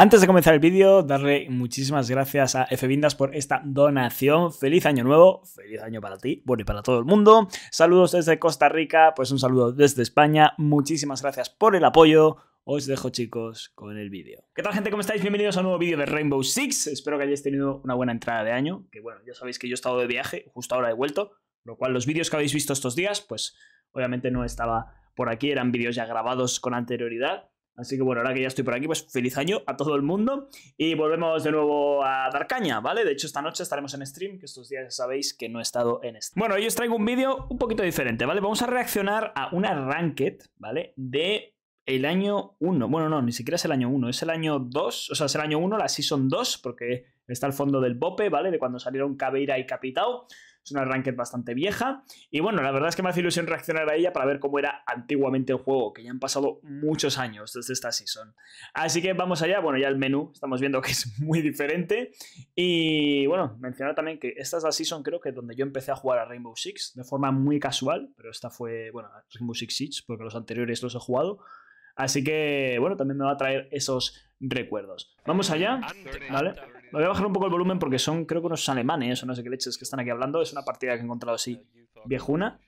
Antes de comenzar el vídeo, darle muchísimas gracias a FBindas por esta donación. Feliz año nuevo, feliz año para ti, bueno y para todo el mundo. Saludos desde Costa Rica, pues un saludo desde España. Muchísimas gracias por el apoyo. Os dejo chicos con el vídeo. ¿Qué tal gente? ¿Cómo estáis? Bienvenidos a un nuevo vídeo de Rainbow Six. Espero que hayáis tenido una buena entrada de año. Que bueno, ya sabéis que yo he estado de viaje, justo ahora he vuelto. Lo cual los vídeos que habéis visto estos días, pues obviamente no estaba por aquí, eran vídeos ya grabados con anterioridad. Así que bueno, ahora que ya estoy por aquí, pues feliz año a todo el mundo y volvemos de nuevo a dar caña, ¿vale? De hecho, esta noche estaremos en stream, que estos días sabéis que no he estado en stream. Bueno, hoy os traigo un vídeo un poquito diferente, ¿vale? Vamos a reaccionar a una ranked, ¿vale? De el año 1. Bueno, no, ni siquiera es el año 1, es el año 2, o sea, es el año 1, la Season 2, porque está al fondo del bope, ¿vale? De cuando salieron Cabeira y Capitao es una ranked bastante vieja. Y bueno, la verdad es que me hace ilusión reaccionar a ella para ver cómo era antiguamente el juego, que ya han pasado muchos años desde esta season. Así que vamos allá, bueno, ya el menú estamos viendo que es muy diferente. Y bueno, mencionar también que esta es la season creo que donde yo empecé a jugar a Rainbow Six de forma muy casual, pero esta fue, bueno, Rainbow Six Siege, porque los anteriores los he jugado. Así que, bueno, también me va a traer esos recuerdos. Vamos allá, ¿vale? Voy a bajar un poco el volumen porque son, creo que unos alemanes o no sé qué leches que están aquí hablando. Es una partida que he encontrado así viejuna.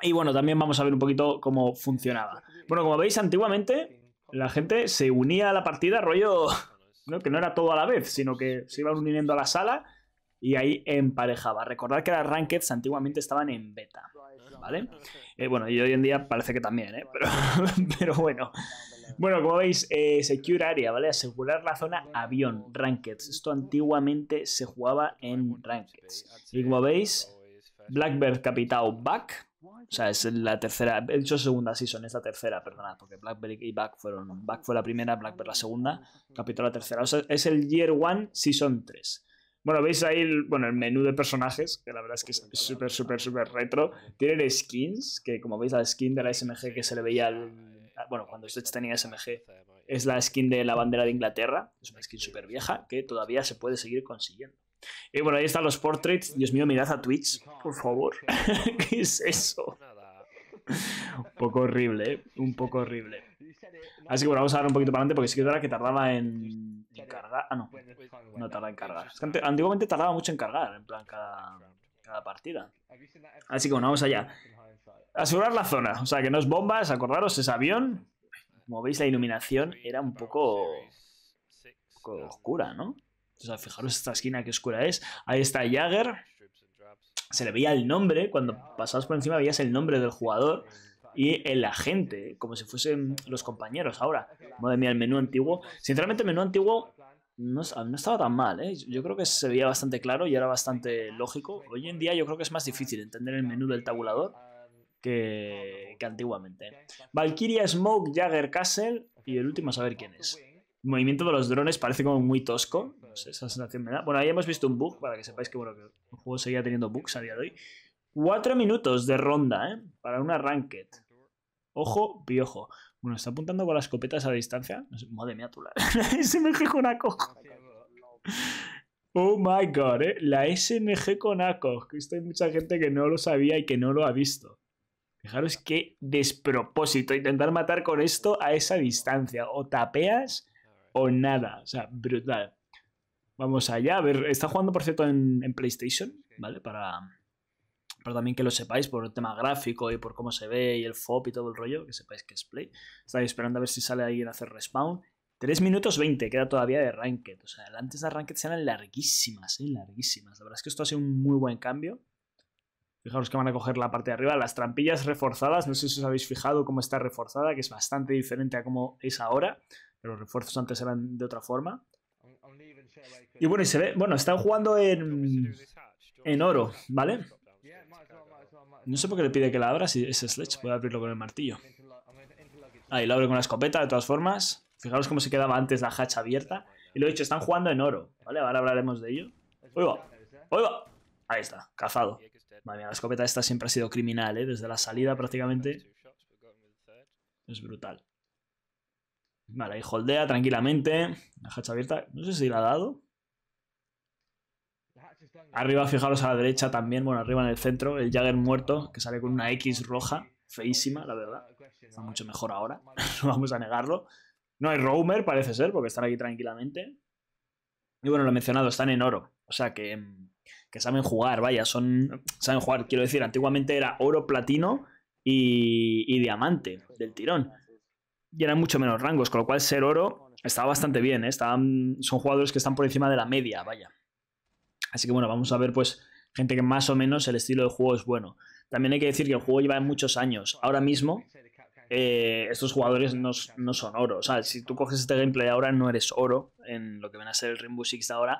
Y bueno, también vamos a ver un poquito cómo funcionaba. Bueno, como veis, antiguamente la gente se unía a la partida, rollo, que no era todo a la vez, sino que se iban uniendo a la sala y ahí emparejaba. Recordad que las rankeds antiguamente estaban en beta, ¿vale? Eh, bueno, y hoy en día parece que también, ¿eh? Pero, pero bueno. Bueno, como veis, eh, Secure Area, ¿vale? Asegurar la zona avión, Rankeds. Esto antiguamente se jugaba en Rankeds. Y como veis, Blackbird Capitao Back. O sea, es la tercera, he dicho segunda season, es la tercera, perdonad, porque Blackberry y Back fueron, Back fue la primera, Blackbird la segunda, capitó la tercera. O sea, es el Year One Season 3. Bueno, veis ahí el, bueno, el menú de personajes, que la verdad es que es súper, súper, súper retro. Tienen skins, que como veis la skin de la SMG que se le veía al bueno, cuando ustedes tenía SMG, es la skin de la bandera de Inglaterra, es una skin súper vieja que todavía se puede seguir consiguiendo. Y bueno, ahí están los portraits. Dios mío, mirad a Twitch, por favor. ¿Qué es eso? un poco horrible, ¿eh? un poco horrible. Así que bueno, vamos a dar un poquito para adelante porque sí que es que tardaba en, en cargar. Ah, no, no tarda en cargar. antiguamente tardaba mucho en cargar, en plan cada, cada partida. Así que bueno, vamos allá. Asegurar la zona. O sea, que no es bombas, acordaros, es avión. Como veis, la iluminación era un poco, oscura, ¿no? O sea, fijaros esta esquina que oscura es. Ahí está Jagger. Se le veía el nombre. Cuando pasabas por encima veías el nombre del jugador y el agente, como si fuesen los compañeros ahora. Madre mía, el menú antiguo. Sinceramente, el menú antiguo no, no, estaba tan mal, ¿eh? Yo creo que se veía bastante claro y era bastante lógico. Hoy en día yo creo que es más difícil entender el menú del tabulador que, antiguamente. ¿eh? Valkyria, Smoke, Jagger, Castle y el último a saber quién es. movimiento de los drones parece como muy tosco. esa sensación me da. Bueno, ahí hemos visto un bug para que sepáis que, bueno, el juego seguía teniendo bugs a día de hoy. Cuatro minutos de ronda, ¿eh? Para una Ranked Ojo, piojo. Bueno, está apuntando con las escopetas a distancia. madre mía, la... SMG con ACOG. Oh my god, ¿eh? La SMG con ACOG. Esto hay mucha gente que no lo sabía y que no lo ha visto. Fijaros qué despropósito intentar matar con esto a esa distancia. O tapeas o nada. O sea, brutal. Vamos allá. A ver, está jugando, por cierto, en, PlayStation, ¿vale? Para, para también que lo sepáis por el tema gráfico y por cómo se ve y el FOP y todo el rollo, que sepáis que es Play. estáis esperando a ver si sale alguien a hacer respawn. 3 minutos 20 queda todavía de Ranked. O sea, antes de Ranked eran larguísimas, ¿eh? larguísimas. La verdad es que esto ha sido un muy buen cambio. Fijaros que van a coger la parte de arriba, las trampillas reforzadas, no sé si os habéis fijado cómo está reforzada, que es bastante diferente a cómo es ahora, pero los refuerzos antes eran de otra forma. Y bueno, y se ve, bueno, están jugando en, en oro, ¿vale? No sé por qué le pide que la abra, si ese Sledge puede abrirlo con el martillo. Ahí lo abre con la escopeta, de todas formas. Fijaros cómo se quedaba antes la hacha abierta. Y lo he dicho, están jugando en oro, ¿vale? Ahora hablaremos de ello. ¡Oiga! ¡Oiga! Ahí está, cazado. Madre mía, la escopeta esta siempre ha sido criminal, ¿eh? Desde la salida prácticamente. Es brutal. Vale, ahí holdea tranquilamente. La hacha abierta. No sé si la ha dado. Arriba, fijaros a la derecha también. Bueno, arriba en el centro. El Jagger muerto, que sale con una X roja. Feísima, la verdad. Está mucho mejor ahora. no vamos a negarlo. No hay roamer, parece ser, porque están aquí tranquilamente. Y bueno, lo mencionado, están en oro. O sea que mm, que saben jugar, vaya, son, saben jugar, quiero decir, antiguamente era oro, platino y, diamante del tirón. Y eran mucho menos rangos, con lo cual ser oro estaba bastante bien, ¿eh? son jugadores que están por encima de la media, vaya. Así que bueno, vamos a ver pues gente que más o menos el estilo de juego es bueno. También hay que decir que el juego lleva muchos años. Ahora mismo eh, estos jugadores no, no, son oro. O sea, si tú coges este gameplay ahora no eres oro en lo que ven a ser el Rainbow Six de ahora,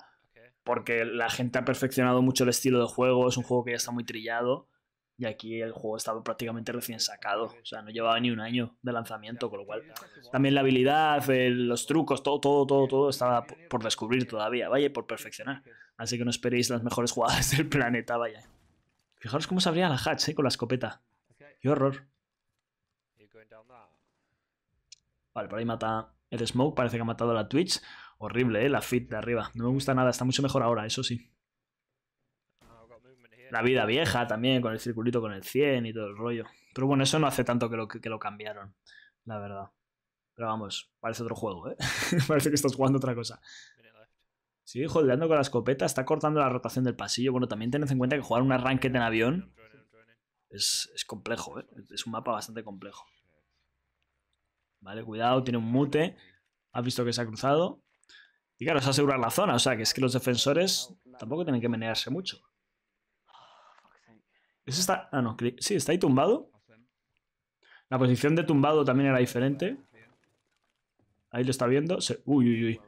porque la gente ha perfeccionado mucho el estilo de juego, es un juego que ya está muy trillado y aquí el juego estaba prácticamente recién sacado, o sea, no llevaba ni un año de lanzamiento, con lo cual también la habilidad, los trucos, todo, todo, todo, todo estaba por, descubrir todavía, vaya, por perfeccionar. Así que no esperéis las mejores jugadas del planeta, vaya. Fijaros cómo se abría la hatch, ¿eh? Con la escopeta. Qué horror. Vale, por ahí mata el Smoke, parece que ha matado la Twitch. Horrible, ¿eh? La fit de arriba. No me gusta nada, está mucho mejor ahora, eso sí. La vida vieja también, con el circulito con el 100 y todo el rollo. Pero bueno, eso no hace tanto que lo, lo cambiaron, la verdad. Pero vamos, parece otro juego, ¿eh? parece que estás jugando otra cosa. sí, holdeando con la escopeta, está cortando la rotación del pasillo. Bueno, también tened en cuenta que jugar un arranquete en avión es, es complejo, ¿eh? Es un mapa bastante complejo. Vale, cuidado, tiene un mute. Has visto que se ha cruzado. Y claro, es asegurar la zona, o sea, que es que los defensores tampoco tienen que menearse mucho. Ese está... Ah, no, sí, está ahí tumbado. La posición de tumbado también era diferente. Ahí lo está viendo. Uy, uy, uy.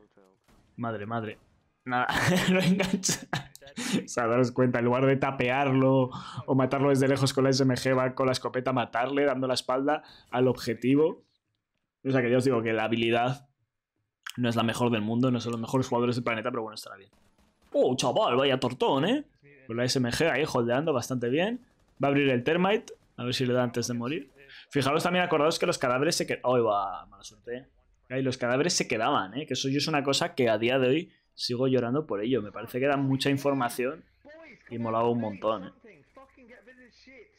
Madre, madre. Nada, lo engancha. o sea, daros cuenta, en lugar de tapearlo o matarlo desde lejos con la SMG, va con la escopeta a matarle, dando la espalda al objetivo. O sea, que ya os digo que la habilidad no es la mejor del mundo, no son los mejores jugadores del planeta, pero bueno, estará bien. ¡Oh, chaval! Vaya tortón, ¿eh? Con pues la SMG ahí holdeando bastante bien. Va a abrir el Termite. A ver si le da antes de morir. Fijaros también, acordados que los cadáveres se quedaban... ¡Ay, va! Mala suerte. Y ¿eh? los cadáveres se quedaban, ¿eh? Que eso yo es una cosa que a día de hoy sigo llorando por ello. Me parece que da mucha información y molaba un montón, ¿eh?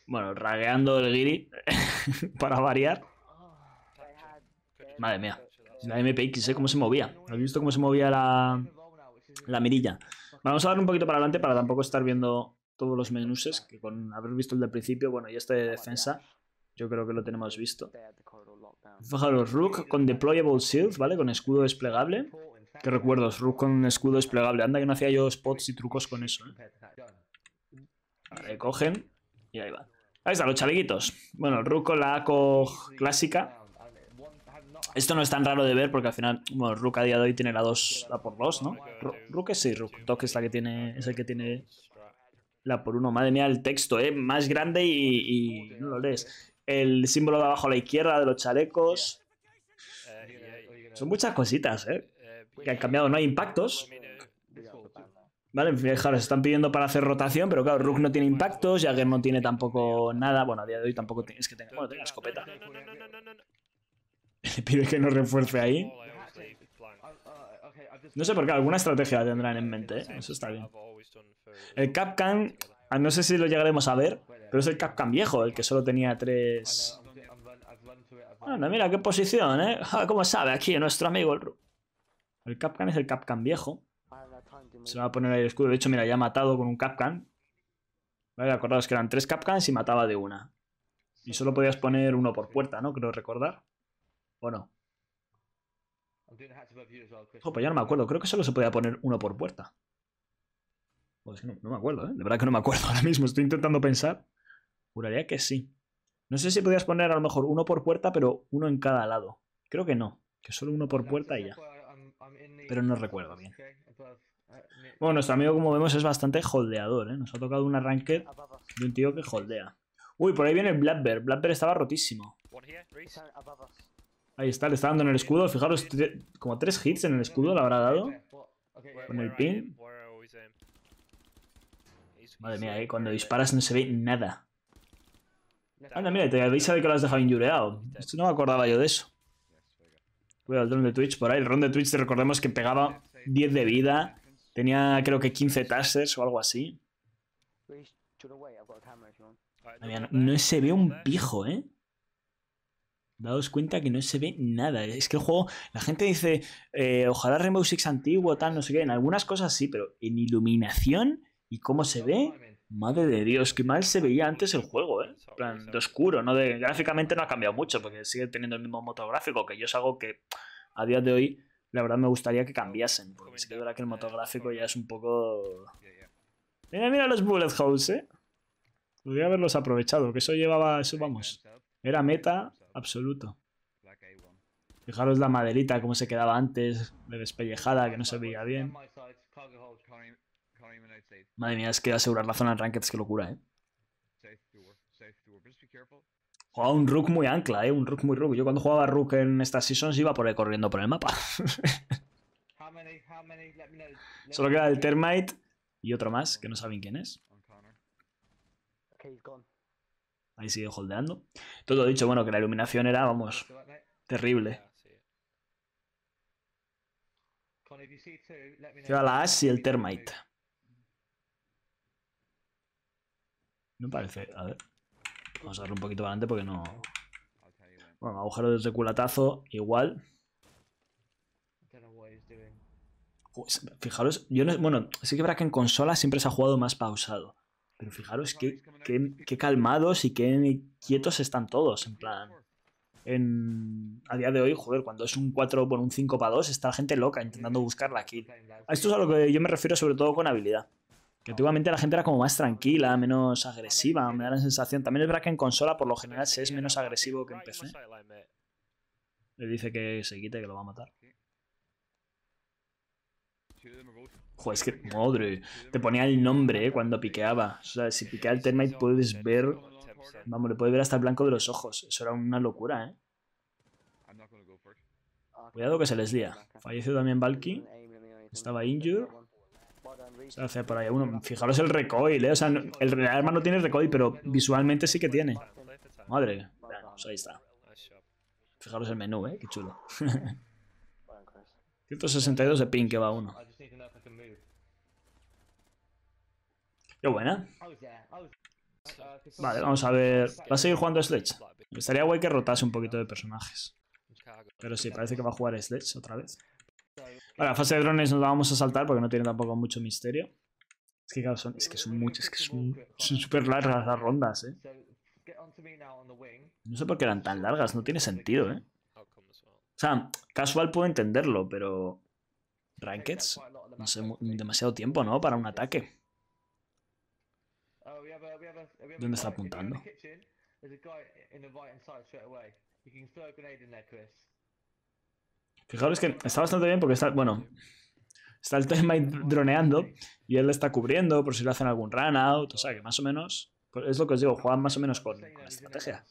Bueno, ragueando el giri para variar. Madre mía la MPX, ¿eh? Cómo se movía. ¿Habéis visto cómo se movía la, mirilla? Vamos a dar un poquito para adelante para tampoco estar viendo todos los menús, que con haber visto el del principio, bueno, y este de defensa, yo creo que lo tenemos visto. Fijaros, Rook con Deployable Shield, ¿vale? Con escudo desplegable. Qué recuerdos, Rook con escudo desplegable. Anda que no hacía yo spots y trucos con eso, ¿eh? Vale, cogen y ahí va. Ahí están los chalequitos. Bueno, Rook con la ACO clásica, esto no es tan raro de ver porque al final, bueno, Rook a día de hoy tiene la 2, la por 2, ¿no? Rook es sí, Rook. es, la que tiene, es el que tiene la por 1. Madre mía, el texto, ¿eh? Más grande y, no lo lees. El símbolo de abajo a la izquierda de los chalecos. Son muchas cositas, ¿eh? Que han cambiado. No hay impactos. Vale, fijaros, están pidiendo para hacer rotación, pero claro, Rook no tiene impactos, que no tiene tampoco nada. Bueno, a día de hoy tampoco tienes que tenga, bueno, tiene escopeta. Le pide que nos refuerce ahí. No sé por qué, alguna estrategia la tendrán en mente, ¿eh? eso está bien. El Capcan, ah, no sé si lo llegaremos a ver, pero es el Capcan viejo, el que solo tenía tres... Bueno, ah, mira qué posición, ¿eh? ¿Cómo sabe aquí nuestro amigo? El, el Capcan es el Capcan viejo. Se va a poner ahí el escudo. De hecho, mira, ya ha matado con un Capcan. Vale, acordaos que eran tres Capcans y mataba de una. Y solo podías poner uno por puerta, ¿no? Creo recordar. ¿O no? ya no me acuerdo. Creo que solo se podía poner uno por puerta. no, me acuerdo, ¿eh? De verdad que no me acuerdo ahora mismo. Estoy intentando pensar. Juraría que sí. No sé si podías poner a lo mejor uno por puerta, pero uno en cada lado. Creo que no. Que solo uno por puerta y ya. Pues, um, pero no recuerdo bien. Uh, bueno, nuestro amigo, como vemos, es bastante holdeador, ¿eh? Nos ha tocado un arranque de un tío que holdea. Uy, por ahí viene el Blackbear. estaba rotísimo. Ahí está, le está dando en el escudo. Fijaros, como tres hits en el escudo le habrá dado. Con el pin. Madre mía, ¿eh? cuando disparas no se ve nada. Anda, mira, te habéis sabido que lo has dejado injureado. Esto no me acordaba yo de eso. Cuidado, el dron de Twitch por ahí. El dron de Twitch, recordemos que pegaba 10 de vida. Tenía, creo que 15 tasers o algo así. Madre no se ve un pijo, ¿eh? daos cuenta que no se ve nada. Es que el juego, la gente dice, eh, ojalá Rainbow Six antiguo, tal, no sé qué. En algunas cosas sí, pero en iluminación y cómo se ve, madre de Dios, qué mal se veía antes el juego, ¿eh? plan, de oscuro, ¿no? De, gráficamente no ha cambiado mucho, porque sigue teniendo el mismo motográfico, que yo es algo que a día de hoy, la verdad, me gustaría que cambiasen, porque sí que verdad que el motográfico ya es un poco. Mira, mira los bullet holes, ¿eh? Podría haberlos aprovechado, que eso llevaba, eso vamos. Era meta absoluto. Fijaros la maderita, cómo se quedaba antes, de despellejada, que no se veía bien. Madre mía, es que asegurar la zona en Ranked es que locura, ¿eh? Jugaba un Rook muy ancla, ¿eh? Un Rook muy Rook. Yo cuando jugaba Rook en estas seasons iba por ahí corriendo por el mapa. Solo queda el Termite y otro más, que no saben quién es. Ahí sigue holdeando. Todo dicho, bueno, que la iluminación era, vamos, terrible. Ah, Lleva eh, la Ash y el Termite. No parece. A ver. Vamos a darle un poquito adelante porque no. Bueno, agujero desde culatazo, igual. Fijaros, yo no, bueno, sí que verá que en consola siempre se ha jugado más pausado. Pero fijaros que calmados y qué quietos están todos, en plan. a día de hoy, joder, cuando es un 4 por un 5 para 2, está la gente loca intentando buscarla aquí. A esto es a lo que yo me refiero sobre todo con habilidad. Que antiguamente la gente era como más tranquila, menos agresiva, me da la sensación. También es verdad que en consola por lo general se es menos agresivo que en PC. Le dice que se quite, que lo va a matar es que, madre, te ponía el nombre eh, cuando piqueaba. O sea, si piquea el termite puedes ver, vamos, le puedes ver hasta el blanco de los ojos. Eso era una locura, ¿eh? Cuidado que se les lía. Falleció también Valky. Estaba injured. ahí uno. Fijaros el recoil, ¿eh? O sea, el arma no tiene recoil, pero visualmente sí que tiene. Madre. Pues ahí está. Fijaros el menú, ¿eh? Qué chulo. 162 de ping que va uno. Qué buena. Vale, vamos a ver. ¿Va a seguir jugando Sledge? Estaría guay que rotase un poquito de personajes. Pero sí, parece que va a jugar Sledge otra vez. Vale, la fase de drones nos la vamos a saltar porque no tiene tampoco mucho misterio. Es que son, es muchas, es que son súper largas las rondas, eh. No sé por qué eran tan largas, no tiene sentido, eh. O sea, casual puedo entenderlo, pero... Rankeds, no sé, demasiado tiempo, ¿no? Para un ataque. ¿Dónde está apuntando? Fijaros que está bastante bien porque está, bueno, está el tema droneando y él le está cubriendo por si le hacen algún run out, o sea que más o menos, pues es lo que os digo, juegan más o menos con, la estrategia.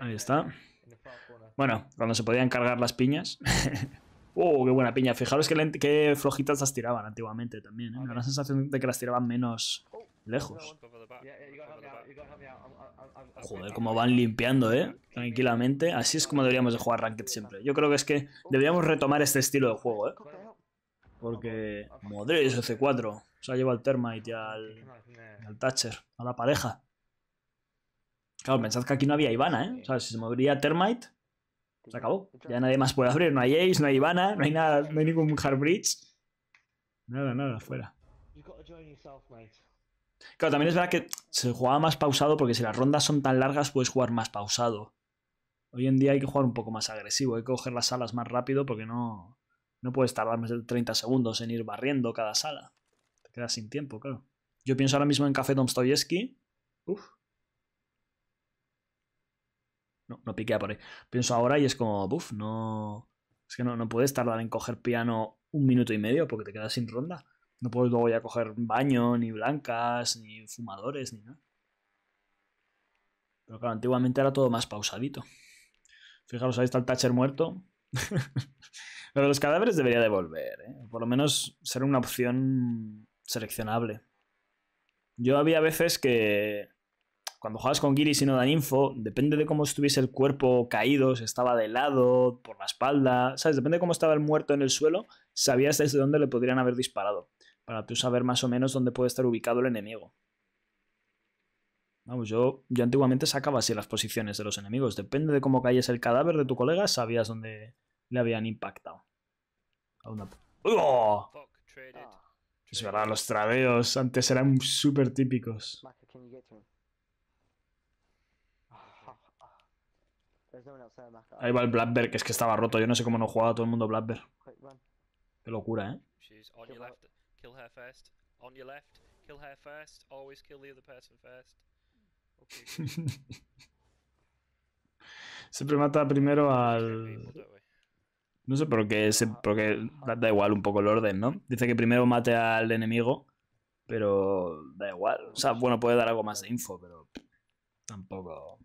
Ahí está. Bueno, cuando se podían cargar las piñas. Oh, qué buena piña. Fijaros que, flojitas las tiraban antiguamente también. ¿eh? Ah, Me la sensación de que las tiraban menos lejos. Joder, cómo van limpiando, ¿eh? Tranquilamente. Así es como deberíamos de jugar Ranked siempre. Yo creo que es que deberíamos retomar este estilo de juego, ¿eh? Porque... Madre, ese C4. O sea, lleva al Termite y ah, al, al Thatcher. A la pareja. Claro, pensad que aquí no había Ivana, ¿eh? O sea, si se movería Termite, se acabó. Ya nadie más puede abrir. No hay Ace, no hay Ivana, no hay nada, no hay ningún bridge. Nada, nada, fuera. Claro, también es verdad que se jugaba más pausado porque si las rondas son tan largas puedes jugar más pausado. Hoy en día hay que jugar un poco más agresivo, hay que coger las salas más rápido porque no, no puedes tardar más de 30 segundos en ir barriendo cada sala. Te quedas sin tiempo, claro. Yo pienso ahora mismo en Café Domstoyevsky. Uf, no, piquea por ahí. Pienso ahora y es como, buf, no. Es que no, no puedes tardar en coger piano un minuto y medio porque te quedas sin ronda. No puedes luego a coger baño, ni blancas, ni fumadores, ni nada. Pero claro, antiguamente era todo más pausadito. Fijaros, ahí está el Thatcher muerto. Pero los cadáveres debería devolver, ¿eh? por lo menos ser una opción seleccionable. Yo había veces que cuando jugabas con Giri y no dan info, depende de cómo estuviese el cuerpo caído, si estaba de lado, por la espalda, ¿sabes? Depende de cómo estaba el muerto en el suelo, sabías desde dónde le podrían haber disparado, para tú saber más o menos dónde puede estar ubicado el enemigo. Vamos, yo, yo antiguamente sacaba así las posiciones de los enemigos. Depende de cómo cayese el cadáver de tu colega, sabías dónde le habían impactado. ¡Oh! Es verdad, los tradeos antes eran súper típicos. Ahí va el ah, Blackbeard, que es que estaba roto. Yo no sé cómo no jugaba todo el mundo Blackbeard. Qué locura, ¿eh? Siempre mata primero al... No sé por qué, porque da igual un poco el orden, ¿no? Dice que primero mate al enemigo, pero da igual. O sea, bueno, puede dar algo más de info, pero tampoco...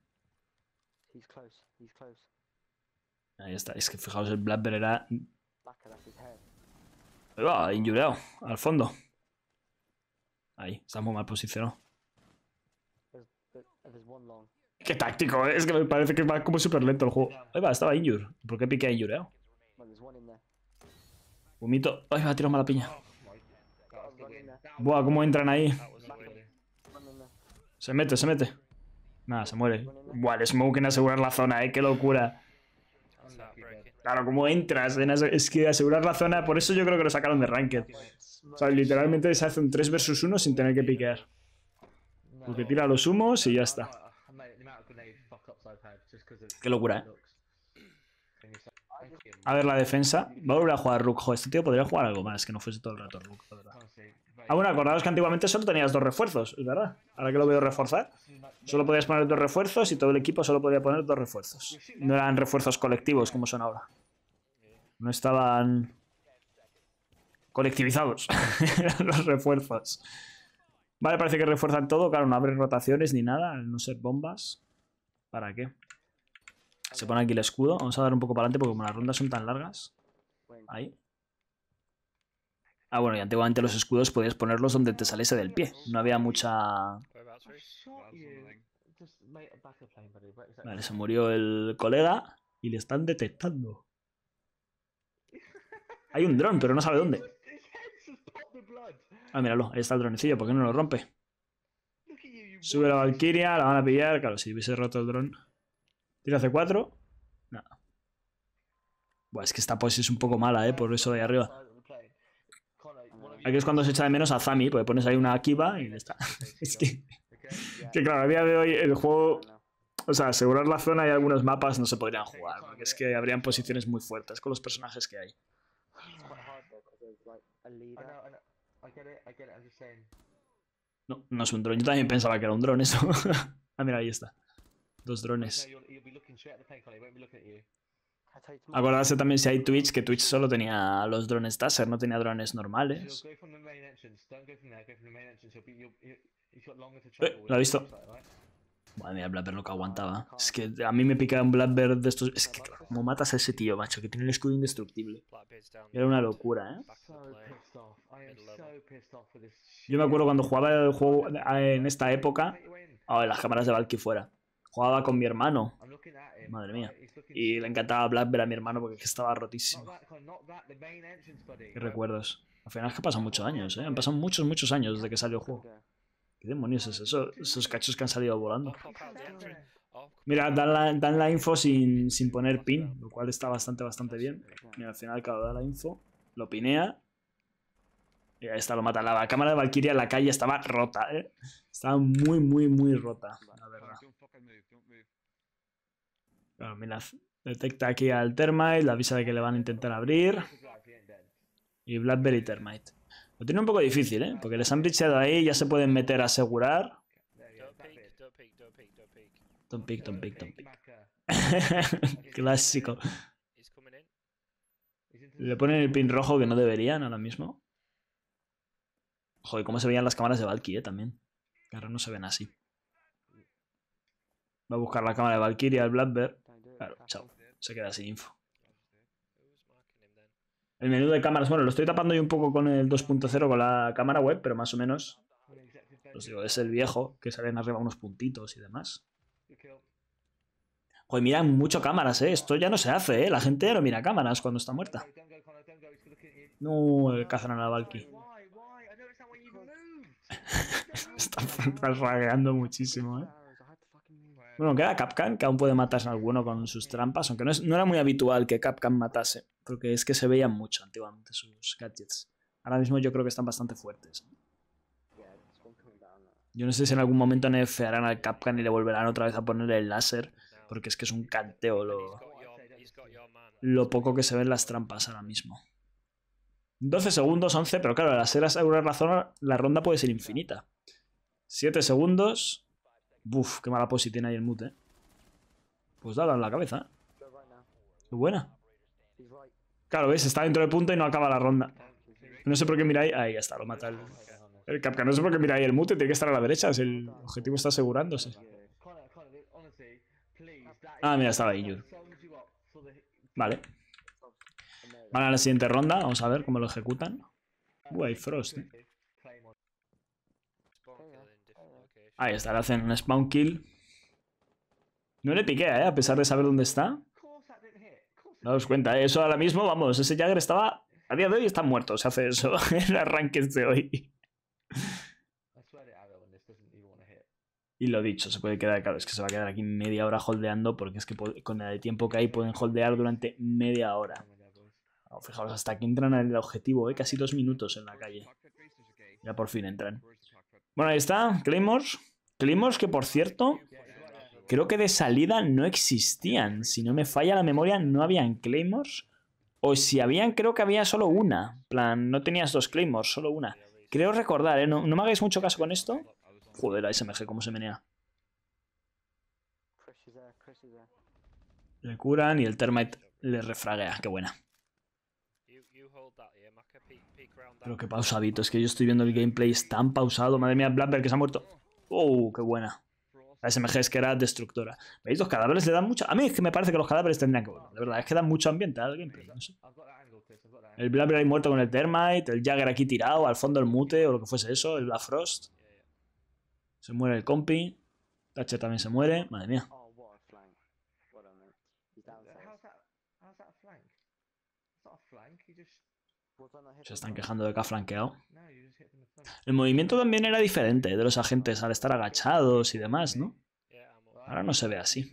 Ahí está, es que fijaos, el BlackBerry era... Pero va, al fondo. Ahí, estamos mal posicionado Qué táctico, eh, es que me parece que va como súper lento el juego. Ahí va, estaba injureo. ¿Por qué piqué injureado? Humito. Ahí va, tiró mala piña. Buah, cómo entran ahí. Se mete, se mete. Nada, se muere. Guau, Smoke en asegurar la zona, ¿eh? Qué locura. Claro, como entras en es que asegurar la zona, por eso yo creo que lo sacaron de Ranked. O sea, literalmente se hace un 3 versus 1 sin tener que piquear. Porque tira los humos y ya está. Qué locura, eh. A ver la defensa. Va a volver a jugar Rook. este tío podría jugar algo más que no fuese todo el rato Rook, Aún ah, acordados que antiguamente solo tenías dos refuerzos, es verdad. Ahora que lo veo reforzar, solo podías poner dos refuerzos y todo el equipo solo podía poner dos refuerzos. No eran refuerzos colectivos como son ahora. No estaban colectivizados. los refuerzos. Vale, parece que refuerzan todo. Claro, no abre rotaciones ni nada, al no ser bombas. ¿Para qué? Se pone aquí el escudo. Vamos a dar un poco para adelante porque como las rondas son tan largas. Ahí. Ah, bueno, y antiguamente los escudos podías ponerlos donde te saliese del pie. No había mucha... Vale, se murió el colega y le están detectando. Hay un dron, pero no sabe dónde. Ah, míralo, ahí está el dronecillo, ¿por qué no lo rompe? Sube la Valkyria, la van a pillar. Claro, si hubiese roto el dron. Tira C4. Nada. Buah, es que esta pose es un poco mala, ¿eh? Por eso de ahí arriba. Aquí es cuando se echa de menos a Zami, porque pones ahí una Akiba y ya está. es que claro, a día de hoy el juego o sea, asegurar la zona y algunos mapas no se podrían jugar, porque es que habrían posiciones muy fuertes con los personajes que hay. No, no es un dron. Yo también pensaba que era un dron eso. ah, mira, ahí está. Dos drones. Acordarse también si hay Twitch, que Twitch solo tenía los drones Taser, no tenía drones normales. Eh, lo ha visto. Madre mía, Blackbird lo que aguantaba. Es que a mí me pica un Blackbird de estos... Es que como matas a ese tío, macho, que tiene el escudo indestructible. Era una locura, ¿eh? Yo me acuerdo cuando jugaba el juego en esta época... Oh, las cámaras de Valky fuera jugaba con mi hermano. Eh, Madre mía. Y le encantaba ver a mi hermano porque estaba rotísimo. Qué recuerdos. Al final es que pasan muchos años, ¿eh? Han pasado muchos, muchos años desde que salió el juego. ¿Qué demonios es eso? Esos cachos que han salido volando. Mira, dan la, info sin, poner pin, lo cual está bastante, bastante bien. Mira, al final, cada da la info, lo pinea. Y ahí está, lo mata. La cámara de Valkyria en la calle estaba rota, ¿eh? Estaba muy, muy, muy rota detecta aquí al Termite, avisa de que le van a intentar abrir. Y Blackberry Termite. Lo tiene un poco difícil, ¿eh? Porque les han picheado ahí, ya se pueden meter a asegurar. Tom pick, Tom pick, Tom pick. Clásico. Le ponen el pin rojo que no deberían ahora mismo. Joder, cómo se veían las cámaras de Valkyrie eh, también. claro, ahora no se ven así. Va a buscar la cámara de Valkyrie al Blackberry. Claro, chao. Se queda sin info. El menú de cámaras, bueno, lo estoy tapando yo un poco con el 2.0 con la cámara web, pero más o menos. Os pues digo, es el viejo que salen arriba unos puntitos y demás. Joder, mira mucho cámaras, ¿eh? Esto ya no se hace, ¿eh? La gente no mira cámaras cuando está muerta. No, cazan a la Valky. está ragueando muchísimo, ¿eh? Bueno, queda Capcan, que aún puede matarse a alguno con sus trampas, aunque no, es, era muy habitual que Capcan matase, porque es que se veían mucho antiguamente sus gadgets. Ahora mismo yo creo que están bastante fuertes. Yo no sé si en algún momento nerfearán al Capcan y le volverán otra vez a poner el láser, porque es que es un canteo lo, lo poco que se ven las trampas ahora mismo. 12 segundos, 11, pero claro, las eras alguna la la ronda puede ser infinita. 7 segundos, Uf, qué mala posición tiene ahí el mute, ¿eh? Pues dale en la cabeza. Eh. buena. Claro, ¿ves? Está dentro de punta y no acaba la ronda. No sé por qué mira ahí. Ahí está, lo mata el, el No sé por qué mira ahí el mute. Tiene que estar a la derecha. el objetivo está asegurándose. Ah, mira, estaba ahí. Vale. Van a la siguiente ronda. Vamos a ver cómo lo ejecutan. Uy, Frost, ¿eh? Ahí está, le hacen un spawn kill. No le piquea, ¿eh? A pesar de saber dónde está. No os cuenta, ¿eh? eso ahora mismo, vamos, ese Jagger estaba... A día de hoy está muerto, se hace eso en arranque de hoy. Y lo dicho, se puede quedar, claro, es que se va a quedar aquí media hora holdeando porque es que con el tiempo que hay pueden holdear durante media hora. fijaos, hasta que entran al objetivo, ¿eh? casi dos minutos en la calle. Ya por fin entran. Bueno, ahí está, Claymores. Claymores que, por cierto, creo que de salida no existían. Si no me falla la memoria, no habían Claymores. O si habían, creo que había solo una. plan, no tenías dos Claymores, solo una. Creo recordar, ¿eh? No, me hagáis mucho caso con esto. Joder, la SMG, cómo se menea. Le curan y el Thermite le refraguea. Qué buena. Pero qué pausadito, es que yo estoy viendo el gameplay, tan pausado. Madre mía, Blackbird que se ha muerto. ¡Oh, qué buena! La SMG es que era destructora. ¿Veis? Los cadáveres le dan mucho... A mí es que me parece que los cadáveres tendrían que... de verdad, es que dan mucho ambiente al gameplay. El Blackbird ahí muerto con el Termite, el Jagger aquí tirado, al fondo el Mute o lo que fuese eso, el Black Frost. Se muere el compi. Thatcher también se muere. Madre mía. Pues se están quejando de que ha flanqueado. El movimiento también era diferente ¿eh? de los agentes al estar agachados y demás, ¿no? Ahora no se ve así.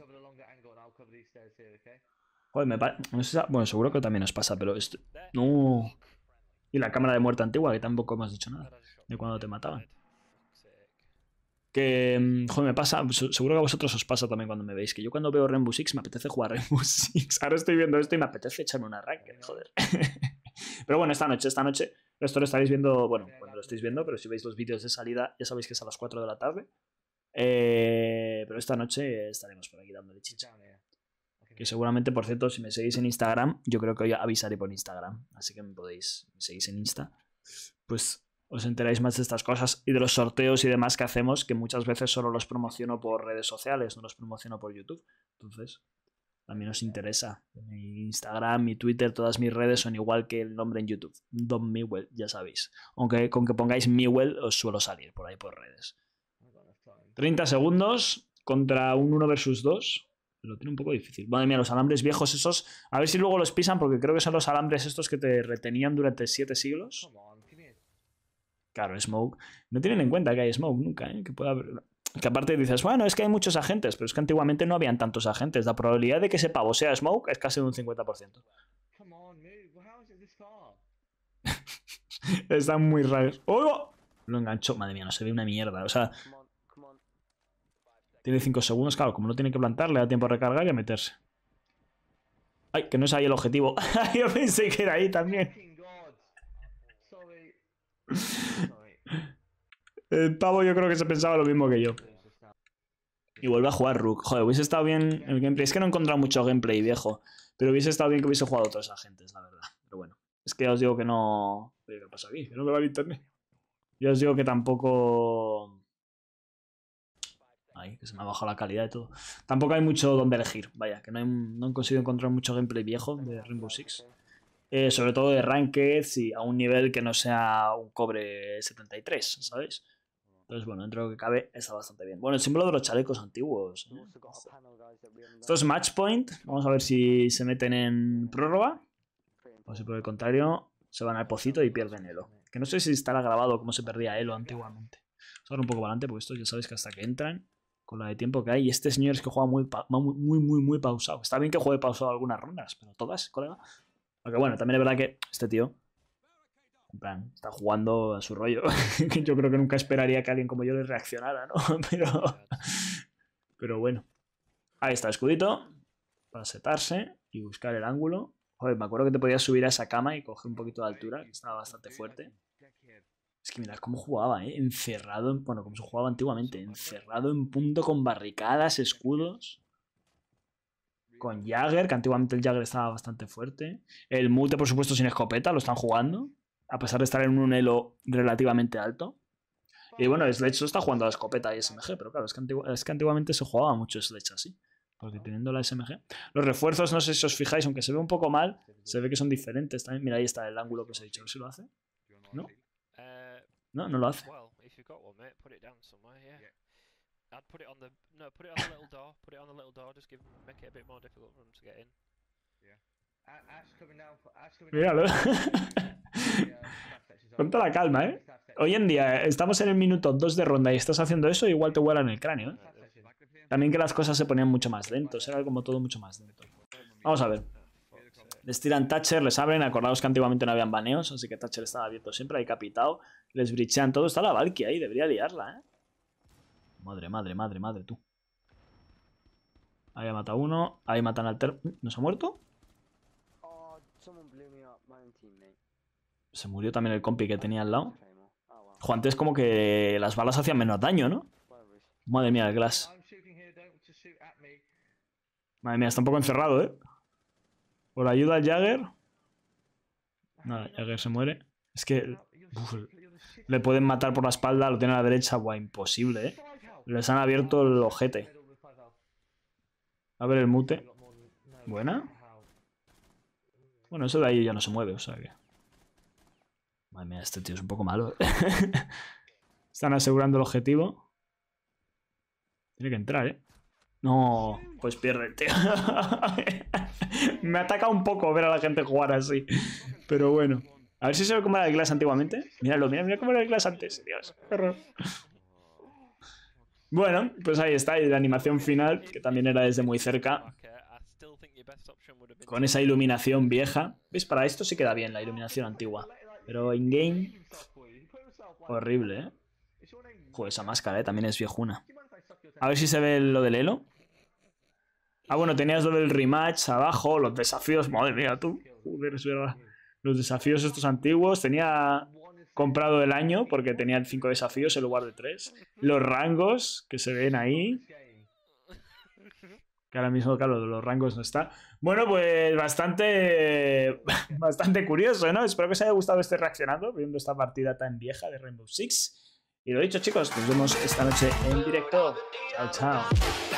Joder, me Bueno, seguro que también os pasa, pero esto... No. Y la cámara de muerte antigua, que tampoco me hemos dicho nada de cuando te mataban. Que, mm, joder, me pasa, seguro que a vosotros os pasa también cuando me veis, que yo cuando veo Rainbow Six me apetece jugar Rainbow Six. Ahora estoy viendo esto y me apetece echarme un arranque joder. Pero bueno, esta noche, esta noche. Esto lo estaréis viendo, bueno, cuando lo estáis viendo, pero si veis los vídeos de salida, ya sabéis que es a las 4 de la tarde. Eh, pero esta noche estaremos por aquí dándole chicha. Que seguramente, por cierto, si me seguís en Instagram, yo creo que hoy avisaré por Instagram. Así que me podéis, me seguís en Insta. Pues os enteráis más de estas cosas y de los sorteos y demás que hacemos, que muchas veces solo los promociono por redes sociales, no los promociono por YouTube. Entonces, a mí nos interesa. Mi Instagram, mi Twitter, todas mis redes son igual que el nombre en YouTube. Don Miguel, ya sabéis. Aunque con que pongáis Mewell os suelo salir por ahí por redes. 30 segundos contra un 1 versus 2. Lo tiene un poco difícil. Madre mía, los alambres viejos esos. A ver si luego los pisan porque creo que son los alambres estos que te retenían durante 7 siglos. Claro, Smoke. No tienen en cuenta que hay Smoke nunca, ¿eh? Que pueda haber... Que aparte dices, bueno, es que hay muchos agentes, pero es que antiguamente no habían tantos agentes. La probabilidad de que ese pavo sea Smoke es casi de un 50%. Están muy raro ¡Oh! Lo engancho. Madre mía, no se ve una mierda. O sea... Tiene 5 segundos, claro. Como no tiene que plantar, le da tiempo a recargar y a meterse. Ay, que no es ahí el objetivo. Yo pensé que era ahí también. El pavo yo creo que se pensaba lo mismo que yo. Y vuelve a jugar Rook. Joder, hubiese estado bien el gameplay. Es que no he encontrado mucho gameplay, viejo. Pero hubiese estado bien que hubiese jugado otros agentes, la verdad. Pero bueno, es que ya os digo que no... ¿Qué pasa aquí? Que no me va el internet. Yo os digo que tampoco... Ay, que se me ha bajado la calidad y todo. Tampoco hay mucho donde elegir. Vaya, que no, he conseguido encontrar mucho gameplay viejo de Rainbow Six. Eh, sobre todo de ranked y a un nivel que no sea un cobre 73, ¿sabéis? Entonces, bueno, dentro lo que cabe, está bastante bien. Bueno, el símbolo de los chalecos antiguos. Esto es match point. Vamos a ver si se meten en prórroga. O si por el contrario se van al pocito y pierden Elo. Que no sé si estará grabado como se perdía Elo antiguamente. Vamos a un poco para adelante, porque esto ya sabéis que hasta que entran, con la de tiempo que hay. Y este señor es que juega muy, muy, muy, muy, muy pausado. Está bien que juegue pausado algunas rondas, pero todas, colega. Aunque bueno, también es verdad que este tío en está jugando a su rollo. yo creo que nunca esperaría que alguien como yo le reaccionara, ¿no? Pero, pero bueno. Ahí está, escudito. Para setarse y buscar el ángulo. Joder, me acuerdo que te podías subir a esa cama y coger un poquito de altura, que estaba bastante fuerte. Es que mirad cómo jugaba, ¿eh? Encerrado, en, bueno, como se jugaba antiguamente, encerrado en punto con barricadas, escudos. Con Jagger, que antiguamente el Jagger estaba bastante fuerte. El multe por supuesto, sin escopeta, lo están jugando a pesar de estar en un elo relativamente alto. Y bueno, Sledge está jugando a la escopeta y SMG, pero claro, es que, antiguamente se jugaba mucho Sledge así, porque teniendo la SMG. Los refuerzos, no sé si os fijáis, aunque se ve un poco mal, se ve que son diferentes también. Mira, ahí está el ángulo que os he dicho, a ver si lo hace. No, uh, no, no lo hace. Con toda la calma, ¿eh? Hoy en día eh, estamos en el minuto 2 de ronda y estás haciendo eso, igual te vuelan el cráneo. ¿eh? También que las cosas se ponían mucho más lentos, era como todo mucho más lento. Vamos a ver. Les tiran Thatcher, les abren, acordaos que antiguamente no habían baneos, así que Thatcher estaba abierto siempre, ahí capitado. Les brichean todo, está la Valky ahí, debería liarla, ¿eh? Madre, madre, madre, madre, tú. Ahí ha matado uno, ahí matan al ter... ¿Nos ha muerto? Oh, se murió también el compi que tenía al lado. Juan, antes como que las balas hacían menos daño, ¿no? Madre mía, el Glass. Madre mía, está un poco encerrado, ¿eh? Por ayuda al Jagger. Nada, Jagger se muere. Es que... le pueden matar por la espalda, lo tiene a la derecha. Buah, imposible, ¿eh? Les han abierto el ojete. A ver el mute. Buena. Bueno, eso de ahí ya no se mueve, o sea que... Madre mía, este tío es un poco malo. ¿eh? Están asegurando el objetivo. Tiene que entrar, ¿eh? No, pues pierde el tío. Me ataca un poco ver a la gente jugar así. Pero bueno. A ver si se ve como era el Glass antiguamente. Míralo, mira, mira cómo era el Glass antes. Dios, error. Bueno, pues ahí está. Y la animación final, que también era desde muy cerca. Con esa iluminación vieja. ¿Ves? Para esto sí queda bien la iluminación antigua. Pero in-game, horrible, ¿eh? Joder, esa máscara, ¿eh? También es viejuna. A ver si se ve lo del Elo. Ah, bueno, tenías lo del rematch abajo, los desafíos. Madre mía, tú. Joder, es verdad. Los desafíos estos antiguos. Tenía comprado el año porque tenía cinco desafíos en lugar de tres. Los rangos que se ven ahí que ahora mismo, claro, los rangos no está. Bueno, pues bastante, bastante curioso, ¿no? Espero que os haya gustado este reaccionando, viendo esta partida tan vieja de Rainbow Six. Y lo dicho, chicos, nos vemos esta noche en directo. Chao, chao.